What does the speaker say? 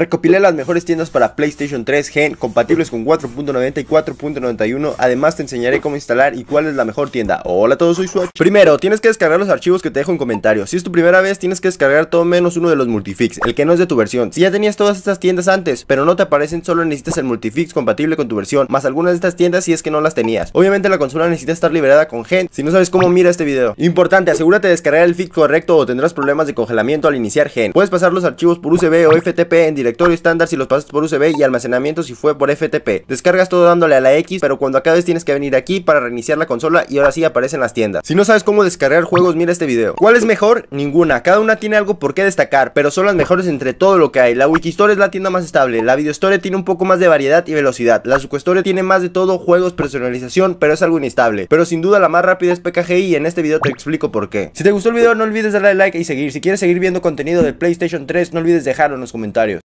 Recopilé las mejores tiendas para PlayStation 3 Gen compatibles con 4.90 y 4.91. Además te enseñaré cómo instalar y cuál es la mejor tienda. Hola a todos, soy Swatch. Primero, tienes que descargar los archivos que te dejo en comentarios. Si es tu primera vez, tienes que descargar todo menos uno de los multifix, el que no es de tu versión. Si ya tenías todas estas tiendas antes, pero no te aparecen, solo necesitas el multifix compatible con tu versión, más algunas de estas tiendas si es que no las tenías. Obviamente la consola necesita estar liberada con Gen. Si no sabes cómo, mira este video. Importante, asegúrate de descargar el fix correcto o tendrás problemas de congelamiento al iniciar Gen. Puedes pasar los archivos por USB o FTP en directo directorio estándar si los pasas por USB y almacenamiento si fue por FTP. Descargas todo dándole a la X, pero cuando acabes tienes que venir aquí para reiniciar la consola y ahora sí aparecen las tiendas. Si no sabes cómo descargar juegos, mira este video. ¿Cuál es mejor? Ninguna. Cada una tiene algo por qué destacar, pero son las mejores entre todo lo que hay. La Wikistore es la tienda más estable, la Video tiene un poco más de variedad y velocidad, la Store tiene más de todo, juegos, personalización, pero es algo inestable. Pero sin duda la más rápida es PKG y en este video te explico por qué. Si te gustó el video no olvides darle like y seguir. Si quieres seguir viendo contenido del PlayStation 3 no olvides dejarlo en los comentarios.